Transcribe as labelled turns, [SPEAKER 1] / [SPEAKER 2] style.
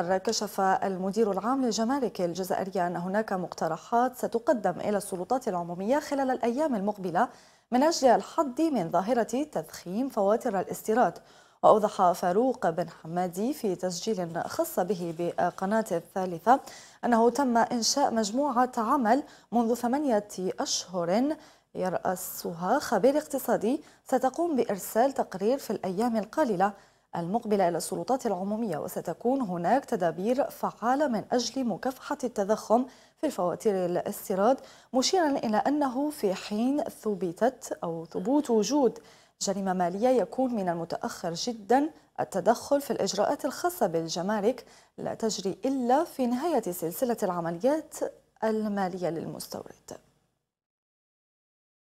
[SPEAKER 1] كشف المدير العام للجمارك الجزائرية أن هناك مقترحات ستقدم إلى السلطات العمومية خلال الأيام المقبلة من أجل الحد من ظاهرة تضخيم فواتر الاستيراد وأوضح فاروق بن حمادي في تسجيل خاص به بقناة الثالثة أنه تم إنشاء مجموعة عمل منذ ثمانية أشهر يرأسها خبير اقتصادي ستقوم بإرسال تقرير في الأيام القليلة المقبلة إلى السلطات العمومية وستكون هناك تدابير فعالة من أجل مكافحة التضخم في الفواتير الاستيراد مشيرا إلى أنه في حين ثبتت أو ثبوت وجود جريمة مالية يكون من المتأخر جدا التدخل في الإجراءات الخاصة بالجمارك لا تجري إلا في نهاية سلسلة العمليات المالية للمستورد